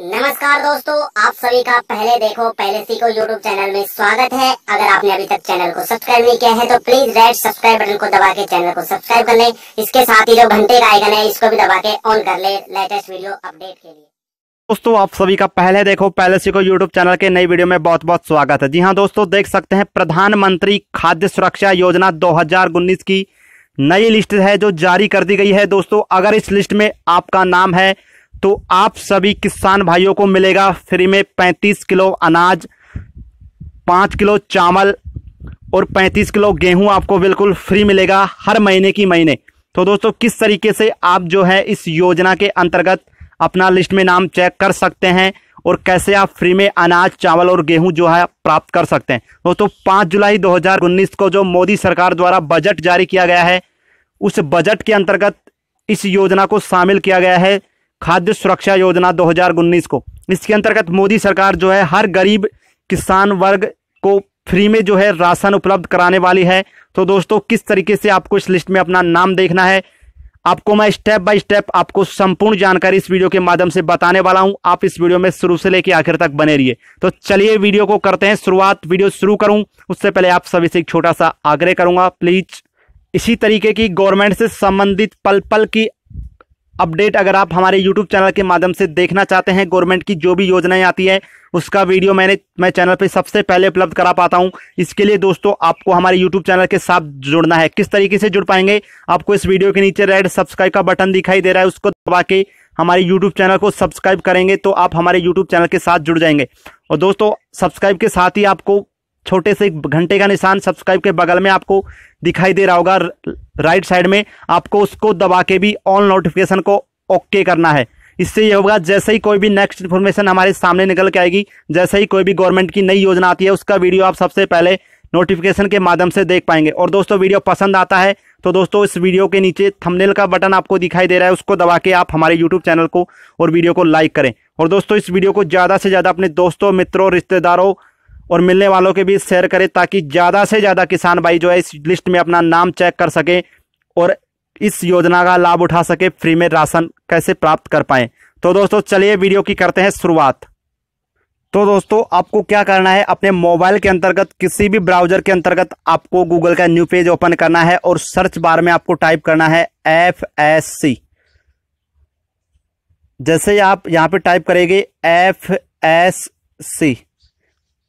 नमस्कार दोस्तों आप सभी का पहले देखो पहले सीखो यूट्यूब चैनल में स्वागत है अगर आपने अभी तक चैनल को सब्सक्राइब नहीं किया है तो प्लीज रेड सब्सक्राइब बटन को दबा के चैनल को सब्सक्राइब कर लें इसके साथ ही जो घंटे का आइकन है इसको भी दबा के ऑन कर ले लेटेस्ट वीडियो अपडेट के लिए दोस्तों आप सभी का पहले देखो पहले सीखो यूट्यूब चैनल के नई वीडियो में बहुत बहुत स्वागत है जी हाँ दोस्तों देख सकते हैं प्रधानमंत्री खाद्य सुरक्षा योजना दो की नई लिस्ट है जो जारी कर दी गई है दोस्तों अगर इस लिस्ट में आपका नाम है तो आप सभी किसान भाइयों को मिलेगा फ्री में पैंतीस किलो अनाज पाँच किलो चावल और 35 किलो गेहूं आपको बिल्कुल फ्री मिलेगा हर महीने की महीने तो दोस्तों किस तरीके से आप जो है इस योजना के अंतर्गत अपना लिस्ट में नाम चेक कर सकते हैं और कैसे आप फ्री में अनाज चावल और गेहूं जो है प्राप्त कर सकते हैं दोस्तों पाँच जुलाई 2019 को जो मोदी सरकार द्वारा बजट जारी किया गया है उस बजट के अंतर्गत इस योजना को शामिल किया गया है खाद्य सुरक्षा योजना दो को इसके अंतर्गत मोदी सरकार जो है हर गरीब किसान वर्ग को फ्री में जो है राशन उपलब्ध कराने वाली है तो दोस्तों किस तरीके से आपको इस लिस्ट में अपना नाम देखना है आपको मैं स्टेप बाय स्टेप आपको संपूर्ण जानकारी इस वीडियो के माध्यम से बताने वाला हूं आप इस वीडियो में शुरू से लेकर आखिर तक बने रहिए तो चलिए वीडियो को करते हैं शुरुआत वीडियो शुरू करूं उससे पहले आप सभी से एक छोटा सा आग्रह करूंगा प्लीज इसी तरीके की गवर्नमेंट से संबंधित पल पल की अपडेट अगर आप हमारे यूट्यूब चैनल के माध्यम से देखना चाहते हैं गवर्नमेंट की जो भी योजनाएं आती है उसका वीडियो मैंने मैं चैनल पे सबसे पहले उपलब्ध करा पाता हूं इसके लिए दोस्तों आपको हमारे यूट्यूब चैनल के साथ जुड़ना है किस तरीके से जुड़ पाएंगे आपको इस वीडियो के नीचे रेड सब्सक्राइब का बटन दिखाई दे रहा है उसको दबा के हमारे यूट्यूब चैनल को सब्सक्राइब करेंगे तो आप हमारे यूट्यूब चैनल के साथ जुड़ जाएंगे और दोस्तों सब्सक्राइब के साथ ही आपको छोटे से घंटे का निशान सब्सक्राइब के बगल में आपको दिखाई दे रहा होगा राइट साइड में आपको उसको दबा के भी ऑल नोटिफिकेशन को ओके करना है इससे ये होगा जैसे ही कोई भी नेक्स्ट इन्फॉर्मेशन हमारे सामने निकल के आएगी जैसे ही कोई भी गवर्नमेंट की नई योजना आती है उसका वीडियो आप सबसे पहले नोटिफिकेशन के माध्यम से देख पाएंगे और दोस्तों वीडियो पसंद आता है तो दोस्तों इस वीडियो के नीचे थंबनेल का बटन आपको दिखाई दे रहा है उसको दबा के आप हमारे यूट्यूब चैनल को और वीडियो को लाइक करें और दोस्तों इस वीडियो को ज़्यादा से ज़्यादा अपने दोस्तों मित्रों रिश्तेदारों और मिलने वालों के बीच शेयर करें ताकि ज़्यादा से ज़्यादा किसान भाई जो है इस लिस्ट में अपना नाम चेक कर सके और इस योजना का लाभ उठा सके फ्री में राशन कैसे प्राप्त कर पाएँ तो दोस्तों चलिए वीडियो की करते हैं शुरुआत तो दोस्तों आपको क्या करना है अपने मोबाइल के अंतर्गत किसी भी ब्राउजर के अंतर्गत आपको गूगल का न्यू पेज ओपन करना है और सर्च बार में आपको टाइप करना है एफ एस सी जैसे आप यहां पे टाइप करेंगे एफ एस सी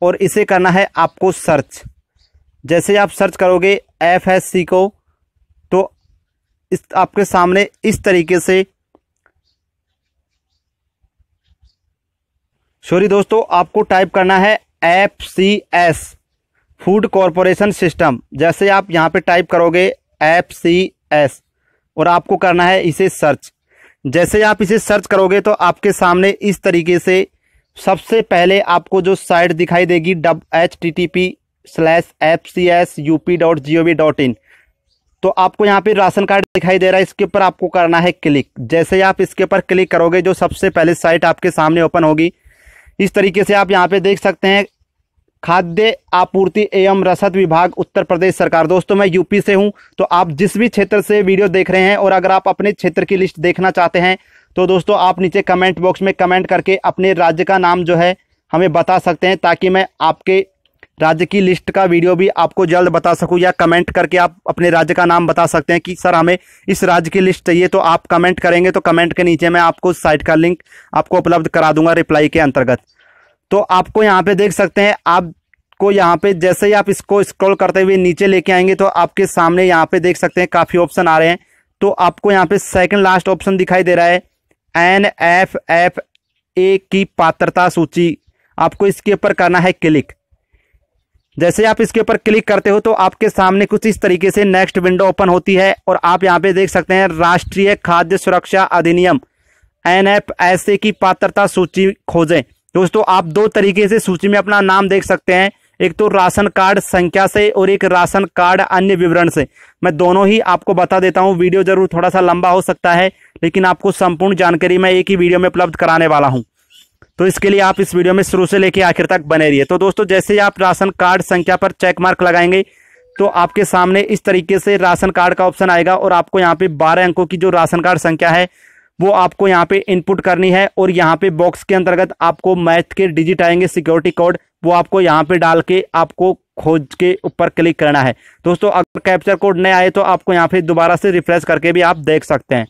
और इसे करना है आपको सर्च जैसे आप सर्च करोगे एफ एस सी को तो इस आपके सामने इस तरीके से सॉरी दोस्तों आपको टाइप करना है F C S food corporation system जैसे आप यहां पे टाइप करोगे एफ सी एस और आपको करना है इसे सर्च जैसे आप इसे सर्च करोगे तो आपके सामने इस तरीके से सबसे पहले आपको जो साइट दिखाई देगी डब H T T P slash F C S U P dot G O V dot in तो आपको यहाँ पे राशन कार्ड दिखाई दे रहा है इसके ऊपर आपको करना है क्लिक जैसे आप इसके ऊपर क्लिक करोगे जो सबसे पहले साइट आपके सामने ओपन होगी इस तरीके से आप यहाँ पे देख सकते हैं खाद्य आपूर्ति एवं रसद विभाग उत्तर प्रदेश सरकार दोस्तों मैं यूपी से हूँ तो आप जिस भी क्षेत्र से वीडियो देख रहे हैं और अगर आप अपने क्षेत्र की लिस्ट देखना चाहते हैं तो दोस्तों आप नीचे कमेंट बॉक्स में कमेंट करके अपने राज्य का नाम जो है हमें बता सकते हैं ताकि मैं आपके राज्य की लिस्ट का वीडियो भी आपको जल्द बता सकूं या कमेंट करके आप अपने राज्य का नाम बता सकते हैं कि सर हमें इस राज्य की लिस्ट चाहिए तो आप कमेंट करेंगे तो कमेंट के नीचे मैं आपको साइट का लिंक आपको उपलब्ध करा दूंगा रिप्लाई के अंतर्गत तो आपको यहाँ पे देख सकते हैं आपको यहाँ पे जैसे ही आप इसको स्क्रॉल करते हुए नीचे लेके आएंगे तो आपके सामने यहाँ पे देख सकते हैं काफ़ी ऑप्शन आ रहे हैं तो आपको यहाँ पे सेकेंड लास्ट ऑप्शन दिखाई दे रहा है एन एफ एफ ए की पात्रता सूची आपको इसके ऊपर करना है क्लिक जैसे आप इसके ऊपर क्लिक करते हो तो आपके सामने कुछ इस तरीके से नेक्स्ट विंडो ओपन होती है और आप यहाँ पे देख सकते हैं राष्ट्रीय खाद्य सुरक्षा अधिनियम एन एफ एस ए की पात्रता सूची खोजें दोस्तों आप दो तरीके से सूची में अपना नाम देख सकते हैं एक तो राशन कार्ड संख्या से और एक राशन कार्ड अन्य विवरण से मैं दोनों ही आपको बता देता हूं वीडियो जरूर थोड़ा सा लंबा हो सकता है लेकिन आपको संपूर्ण जानकारी मैं एक ही वीडियो में उपलब्ध कराने वाला हूँ तो इसके लिए आप इस वीडियो में शुरू से लेकर आखिर तक बने रहिए तो दोस्तों जैसे ही आप राशन कार्ड संख्या पर चेक मार्क लगाएंगे तो आपके सामने इस तरीके से राशन कार्ड का ऑप्शन आएगा और आपको यहाँ पे बारह अंकों की जो राशन कार्ड संख्या है वो आपको यहाँ पे इनपुट करनी है और यहाँ पे बॉक्स के अंतर्गत आपको मैथ के डिजिट आएंगे सिक्योरिटी कोड वो आपको यहाँ पे डाल के आपको खोज के ऊपर क्लिक करना है दोस्तों अगर कैप्चर कोड नहीं आए तो आपको यहाँ पे दोबारा से रिफ्रेश करके भी आप देख सकते हैं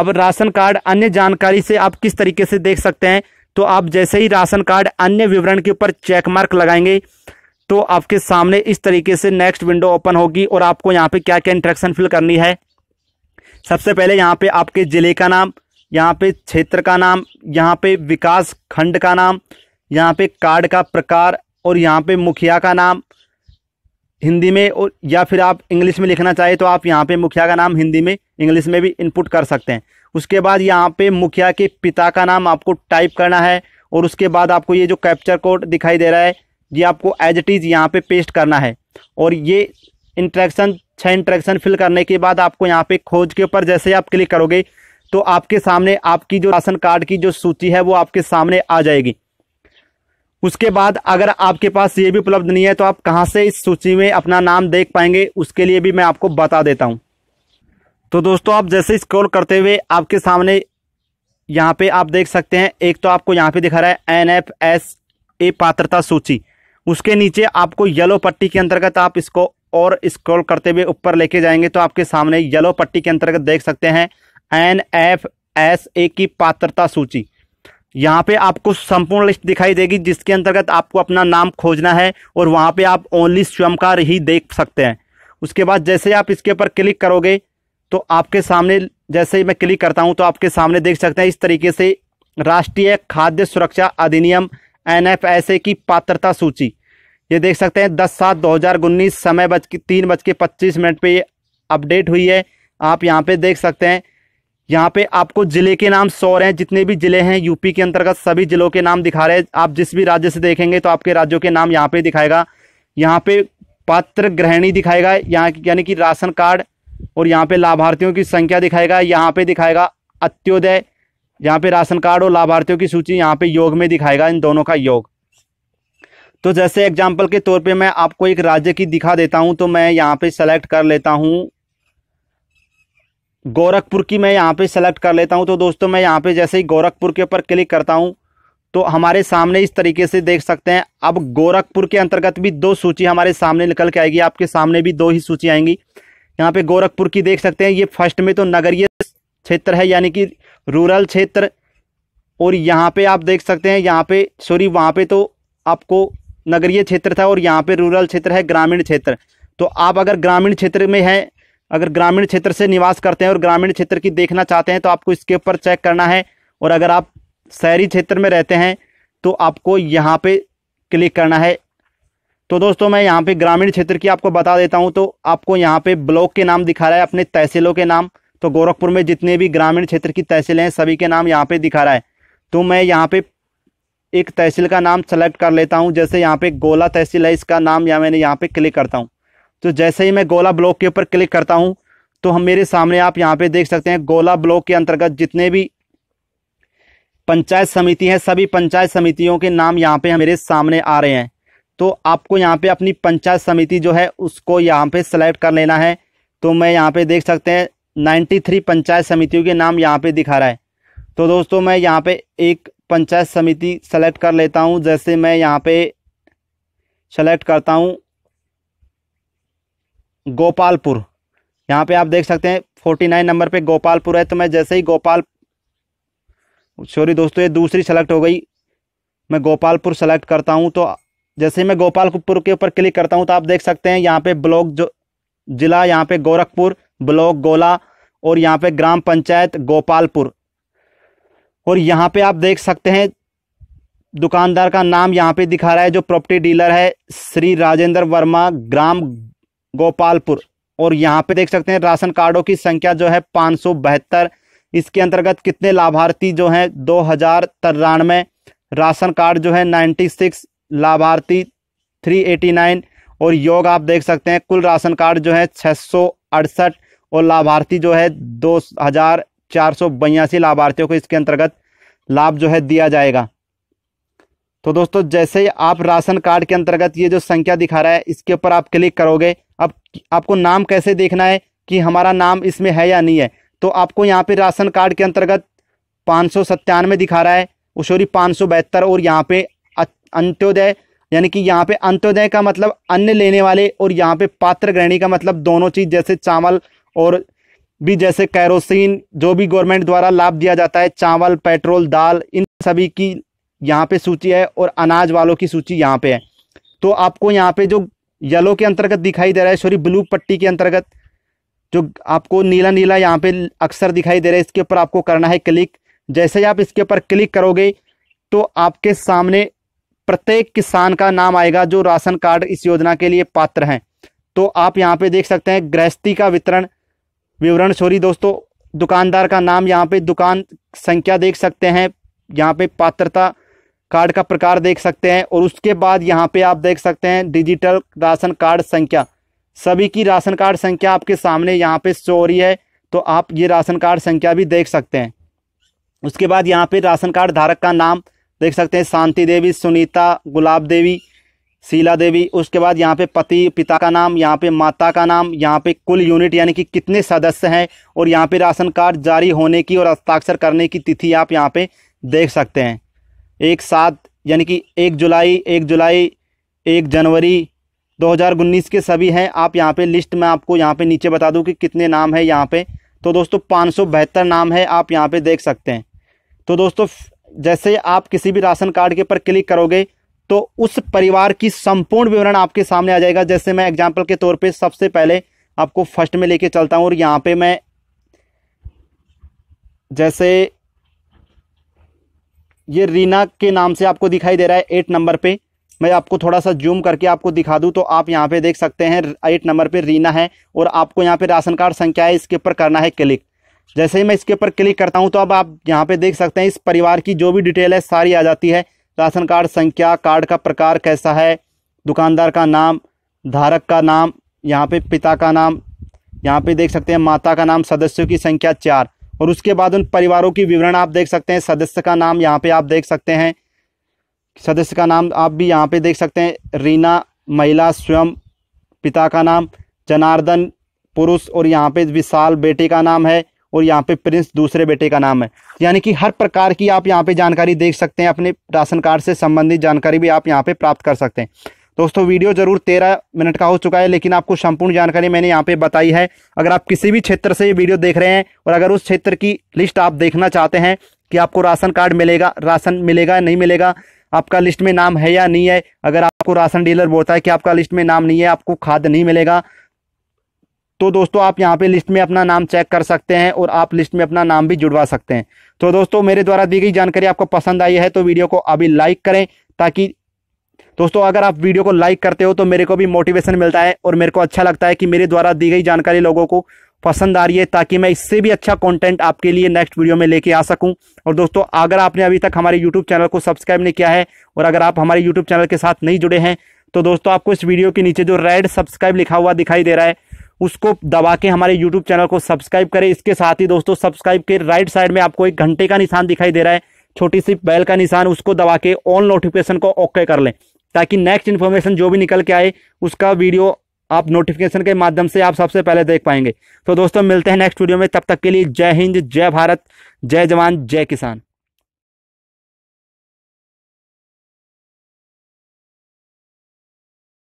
अब राशन कार्ड अन्य जानकारी से आप किस तरीके से देख सकते हैं तो आप जैसे ही राशन कार्ड अन्य विवरण के ऊपर चेक मार्क लगाएंगे तो आपके सामने इस तरीके से नेक्स्ट विंडो ओपन होगी और आपको यहाँ पे क्या क्या इंट्रैक्शन फिल करनी है सबसे पहले यहाँ पे आपके ज़िले का नाम यहाँ पे क्षेत्र का नाम यहाँ पे विकास खंड का नाम यहाँ पे कार्ड का प्रकार और यहाँ पे मुखिया का नाम हिंदी में और या फिर आप इंग्लिश में लिखना चाहें तो आप यहाँ पे मुखिया का नाम हिंदी में इंग्लिश में भी इनपुट कर सकते हैं उसके बाद यहाँ पे मुखिया के पिता का नाम आपको टाइप करना है और उसके बाद आपको ये जो कैप्चर कोड दिखाई दे रहा है ये आपको एज इट इज़ यहाँ पे पेस्ट करना है और ये इंट्रैक्शन छह इंट्रैक्शन फिल करने के बाद आपको यहाँ पे खोज के ऊपर जैसे आप क्लिक करोगे तो आपके सामने आपकी जो राशन कार्ड की जो सूची है वो आपके सामने आ जाएगी उसके बाद अगर आपके पास ये भी उपलब्ध नहीं है तो आप कहाँ से इस सूची में अपना नाम देख पाएंगे उसके लिए भी मैं आपको बता देता हूँ तो दोस्तों आप जैसे स्क्रॉल करते हुए आपके सामने यहाँ पे आप देख सकते हैं एक तो आपको यहाँ पे दिखा रहा है एन एफ एस ए पात्रता सूची उसके नीचे आपको येलो पट्टी के अंतर्गत आप इसको और स्क्रॉल करते हुए ऊपर लेके जाएंगे तो आपके सामने येलो पट्टी के अंतर्गत देख सकते हैं एन एफ एस ए की पात्रता सूची यहाँ पे आपको संपूर्ण लिस्ट दिखाई देगी जिसके अंतर्गत आपको अपना नाम खोजना है और वहाँ पे आप ओनली स्वयंकार ही देख सकते हैं उसके बाद जैसे आप इसके ऊपर क्लिक करोगे तो आपके सामने जैसे ही मैं क्लिक करता हूँ तो आपके सामने देख सकते हैं इस तरीके से राष्ट्रीय खाद्य सुरक्षा अधिनियम एन की पात्रता सूची ये देख सकते हैं दस सात दो हज़ार उन्नीस समय बज के तीन बज के पच्चीस मिनट पर ये अपडेट हुई है आप यहाँ पे देख सकते हैं यहाँ पे आपको ज़िले के नाम सौ रहे हैं जितने भी ज़िले हैं यूपी के अंतर्गत सभी ज़िलों के नाम दिखा रहे हैं आप जिस भी राज्य से देखेंगे तो आपके राज्यों के नाम यहाँ पे दिखाएगा यहाँ पे पात्र ग्रहणी दिखाएगा यहाँ यानी कि राशन कार्ड और यहाँ पे लाभार्थियों की संख्या दिखाएगा यहाँ पे दिखाएगा अत्योदय यहाँ पे राशन कार्ड और लाभार्थियों की सूची यहाँ पे योग में दिखाएगा इन दोनों का योग तो जैसे एग्जाम्पल के तौर पे मैं आपको एक राज्य की दिखा देता हूँ तो मैं यहाँ पे सेलेक्ट कर लेता हूँ गोरखपुर की मैं यहाँ पे सेलेक्ट कर लेता हूँ तो दोस्तों मैं यहाँ पे जैसे ही गोरखपुर के ऊपर क्लिक करता हूँ तो हमारे सामने इस तरीके से देख सकते हैं अब गोरखपुर के अंतर्गत भी दो सूची हमारे सामने निकल के आएगी आपके सामने भी दो ही सूची आएंगी यहाँ पे गोरखपुर की देख सकते हैं ये फर्स्ट में तो नगरीय क्षेत्र है यानी कि रूरल क्षेत्र और यहाँ पे आप देख सकते हैं यहाँ पे सॉरी वहाँ पे तो आपको नगरीय क्षेत्र था और यहाँ पे रूरल क्षेत्र है ग्रामीण क्षेत्र तो आप अगर ग्रामीण क्षेत्र में हैं अगर ग्रामीण क्षेत्र से निवास करते हैं और ग्रामीण क्षेत्र की देखना चाहते हैं तो आपको इसके ऊपर चेक करना है और अगर आप शहरी क्षेत्र में रहते हैं तो आपको यहाँ पर क्लिक करना है तो दोस्तों मैं यहाँ पर ग्रामीण क्षेत्र की आपको बता देता हूँ तो आपको यहाँ पर ब्लॉक के नाम दिखा रहा है अपने तहसीलों के नाम तो गोरखपुर में जितने भी ग्रामीण क्षेत्र की तहसीलें हैं सभी के नाम यहाँ पे दिखा रहा है तो मैं यहाँ पे एक तहसील का नाम सेलेक्ट कर लेता हूँ जैसे यहाँ पे गोला तहसील है इसका नाम या मैंने यहाँ पे क्लिक करता हूँ तो जैसे ही मैं गोला ब्लॉक के ऊपर क्लिक करता हूँ तो हम मेरे सामने आप यहाँ पे देख सकते हैं गोला ब्लॉक के अंतर्गत जितने भी पंचायत समिति हैं सभी पंचायत समितियों के नाम यहाँ पे मेरे सामने आ रहे हैं तो आपको यहाँ पे अपनी पंचायत समिति जो है उसको यहाँ पे सेलेक्ट कर लेना है तो मैं यहाँ पे देख सकते हैं 93 पंचायत समितियों के नाम यहाँ पे दिखा रहा है तो दोस्तों मैं यहाँ पे एक पंचायत समिति सेलेक्ट कर लेता हूँ जैसे मैं यहाँ पे सेलेक्ट करता हूँ गोपालपुर यहाँ पे आप देख सकते हैं फोर्टी नाइन नंबर पे गोपालपुर है तो मैं जैसे ही गोपाल सॉरी दोस्तों ये दूसरी सेलेक्ट हो गई मैं गोपालपुर सेलेक्ट करता हूँ तो जैसे ही मैं गोपालपुर के ऊपर क्लिक करता हूँ तो आप देख सकते हैं यहाँ पे ब्लॉक जो जिला यहाँ पे गोरखपुर ब्लॉक गोला और यहाँ पे ग्राम पंचायत गोपालपुर और यहाँ पे आप देख सकते हैं दुकानदार का नाम यहाँ पे दिखा रहा है जो प्रॉपर्टी डीलर है श्री राजेंद्र वर्मा ग्राम गोपालपुर और यहाँ पे देख सकते हैं राशन कार्डों की संख्या जो है पाँच सौ बहत्तर इसके अंतर्गत कितने लाभार्थी जो हैं दो हजार तिरानवे राशन कार्ड जो है नाइन्टी सिक्स लाभार्थी थ्री एटी नाइन और योग आप देख सकते हैं कुल राशन कार्ड जो है छः सौ अड़सठ और लाभार्थी जो है दो हजार चार सौ बयासी लाभार्थियों को इसके अंतर्गत लाभ जो है दिया जाएगा तो दोस्तों जैसे ही आप राशन कार्ड के अंतर्गत ये जो संख्या दिखा रहा है इसके ऊपर आप क्लिक करोगे अब आपको नाम कैसे देखना है कि हमारा नाम इसमें है या नहीं है तो आपको यहाँ पे राशन कार्ड के अंतर्गत पाँच सौ सत्तानवे दिखा रहा है सॉरी पाँच सौ बहत्तर और यहाँ पे अंत्योदय यानी कि यहाँ पे अंत्योदय का मतलब अन्य लेने वाले और यहाँ पे पात्र ग्रहणी का मतलब दोनों चीज़ जैसे चावल और भी जैसे कैरोसिन जो भी गवर्नमेंट द्वारा लाभ दिया जाता है चावल पेट्रोल दाल इन सभी की यहाँ पे सूची है और अनाज वालों की सूची यहाँ पे है तो आपको यहाँ पे जो येलो के अंतर्गत दिखाई दे रहा है सॉरी ब्लू पट्टी के अंतर्गत जो आपको नीला नीला यहाँ पे अक्सर दिखाई दे रहा है इसके ऊपर आपको करना है क्लिक जैसे ही आप इसके ऊपर क्लिक करोगे तो आपके सामने प्रत्येक किसान का नाम आएगा जो राशन कार्ड इस योजना के लिए पात्र हैं तो आप यहाँ पे देख सकते हैं गृहस्थी का वितरण विवरण सॉरी दोस्तों दुकानदार का नाम यहाँ पे दुकान संख्या देख सकते हैं यहाँ पे पात्रता कार्ड का प्रकार देख सकते हैं और उसके बाद यहाँ पे आप देख सकते हैं डिजिटल राशन कार्ड संख्या सभी की राशन कार्ड संख्या आपके सामने यहाँ पे शो हो रही है तो आप ये राशन कार्ड संख्या भी देख सकते हैं उसके बाद यहाँ पे राशन कार्ड धारक का नाम देख सकते हैं शांति देवी सुनीता गुलाब देवी शीला देवी उसके बाद यहाँ पे पति पिता का नाम यहाँ पे माता का नाम यहाँ पे कुल यूनिट यानी कि कितने सदस्य हैं और यहाँ पे राशन कार्ड जारी होने की और हस्ताक्षर करने की तिथि आप यहाँ पे देख सकते हैं एक सात यानी कि एक जुलाई एक जुलाई एक जनवरी 2019 के सभी हैं आप यहाँ पे लिस्ट में आपको यहाँ पर नीचे बता दूँ कि कितने नाम है यहाँ पर तो दोस्तों पाँच नाम है आप यहाँ पर देख सकते हैं तो दोस्तों जैसे आप किसी भी राशन कार्ड के पर क्लिक करोगे तो उस परिवार की संपूर्ण विवरण आपके सामने आ जाएगा जैसे मैं एग्जाम्पल के तौर पर सबसे पहले आपको फर्स्ट में लेके चलता हूँ और यहाँ पे मैं जैसे ये रीना के नाम से आपको दिखाई दे रहा है एट नंबर पे मैं आपको थोड़ा सा जूम करके आपको दिखा दूं तो आप यहाँ पे देख सकते हैं एट नंबर पे रीना है और आपको यहाँ पे राशन कार्ड संख्या है इसके ऊपर करना है क्लिक जैसे ही मैं इसके ऊपर क्लिक करता हूँ तो अब आप यहाँ पे देख सकते हैं इस परिवार की जो भी डिटेल है सारी आ जाती है राशन कार्ड संख्या कार्ड का प्रकार कैसा है दुकानदार का नाम धारक का नाम यहाँ पे पिता का नाम यहाँ पे देख सकते हैं माता का नाम सदस्यों की संख्या चार और उसके बाद उन परिवारों की विवरण आप देख सकते हैं सदस्य का नाम यहाँ पे आप देख सकते हैं सदस्य का नाम आप भी यहाँ पे देख सकते हैं रीना महिला स्वयं पिता का नाम जनार्दन पुरुष और यहाँ पे विशाल बेटे का नाम है और यहाँ पे प्रिंस दूसरे बेटे का नाम है यानी कि हर प्रकार की आप यहाँ पे जानकारी देख सकते हैं अपने राशन कार्ड से संबंधित जानकारी भी आप यहाँ पे प्राप्त कर सकते हैं दोस्तों वीडियो जरूर तेरह मिनट का हो चुका है लेकिन आपको संपूर्ण जानकारी मैंने यहाँ पे बताई है अगर आप किसी भी क्षेत्र से ये वीडियो देख रहे हैं और अगर उस क्षेत्र की लिस्ट आप देखना चाहते हैं कि आपको राशन कार्ड मिलेगा राशन मिलेगा नहीं मिलेगा आपका लिस्ट में नाम है या नहीं है अगर आपको राशन डीलर बोलता है कि आपका लिस्ट में नाम नहीं है आपको खाद नहीं मिलेगा तो दोस्तों आप यहाँ पे लिस्ट में अपना नाम चेक कर सकते हैं और आप लिस्ट में अपना नाम भी जुड़वा सकते हैं तो दोस्तों मेरे द्वारा दी गई जानकारी आपको पसंद आई है तो वीडियो को अभी लाइक करें ताकि दोस्तों अगर आप वीडियो को लाइक करते हो तो मेरे को भी मोटिवेशन मिलता है और मेरे को अच्छा लगता है कि मेरे द्वारा दी गई जानकारी लोगों को पसंद आ रही है ताकि मैं इससे भी अच्छा कंटेंट आपके लिए नेक्स्ट वीडियो में लेके आ सकूं और दोस्तों अगर आपने अभी तक हमारे यूट्यूब चैनल को सब्सक्राइब नहीं किया है और अगर आप हमारे यूट्यूब चैनल के साथ नहीं जुड़े हैं तो दोस्तों आपको इस वीडियो के नीचे जो रेड सब्सक्राइब लिखा हुआ दिखाई दे रहा है उसको दबा के हमारे यूट्यूब चैनल को सब्सक्राइब करें इसके साथ ही दोस्तों सब्सक्राइब के राइट साइड में आपको एक घंटे का निशान दिखाई दे रहा है छोटी सी बैल का निशान उसको दबा के ऑल नोटिफिकेशन को ओके कर लें ताकि नेक्स्ट इन्फॉर्मेशन जो भी निकल के आए उसका वीडियो आप नोटिफिकेशन के माध्यम से आप सबसे पहले देख पाएंगे तो दोस्तों मिलते हैं नेक्स्ट वीडियो में तब तक के लिए जय हिंद जय भारत जय जवान जय किसान